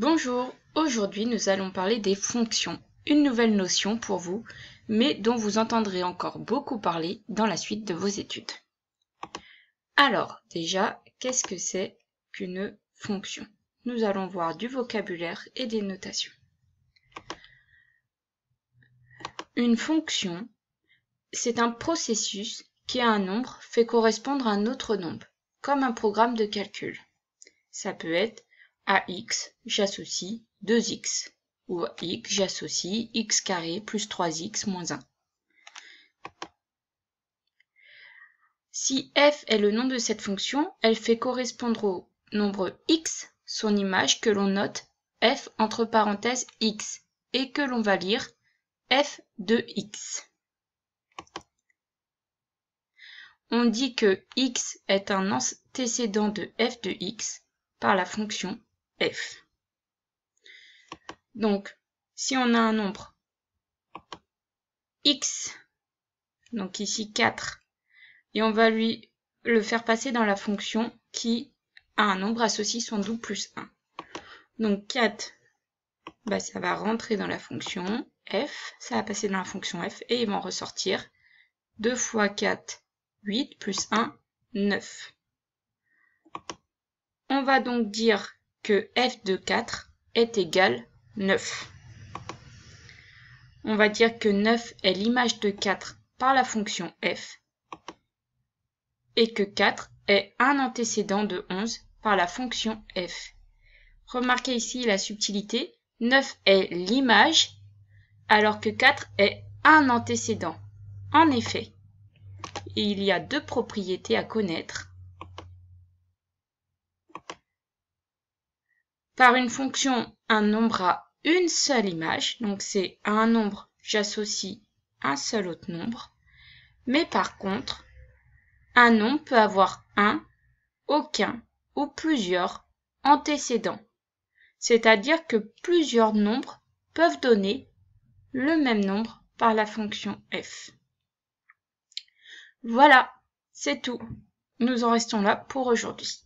Bonjour, aujourd'hui nous allons parler des fonctions, une nouvelle notion pour vous, mais dont vous entendrez encore beaucoup parler dans la suite de vos études. Alors, déjà, qu'est-ce que c'est qu'une fonction Nous allons voir du vocabulaire et des notations. Une fonction, c'est un processus qui a un nombre fait correspondre à un autre nombre, comme un programme de calcul. Ça peut être à x, j'associe 2x. Ou à x, j'associe x carré plus 3x moins 1. Si f est le nom de cette fonction, elle fait correspondre au nombre x son image que l'on note f entre parenthèses x et que l'on va lire f de x. On dit que x est un antécédent de f de x par la fonction f. Donc, si on a un nombre x, donc ici 4, et on va lui le faire passer dans la fonction qui a un nombre associé son double plus 1. Donc 4, bah ça va rentrer dans la fonction f, ça va passer dans la fonction f, et il va en ressortir 2 fois 4, 8, plus 1, 9. On va donc dire que f de 4 est égal 9. On va dire que 9 est l'image de 4 par la fonction f et que 4 est un antécédent de 11 par la fonction f. Remarquez ici la subtilité, 9 est l'image alors que 4 est un antécédent. En effet, il y a deux propriétés à connaître par une fonction un nombre a une seule image, donc c'est à un nombre, j'associe un seul autre nombre, mais par contre, un nombre peut avoir un, aucun ou plusieurs antécédents, c'est-à-dire que plusieurs nombres peuvent donner le même nombre par la fonction f. Voilà, c'est tout. Nous en restons là pour aujourd'hui.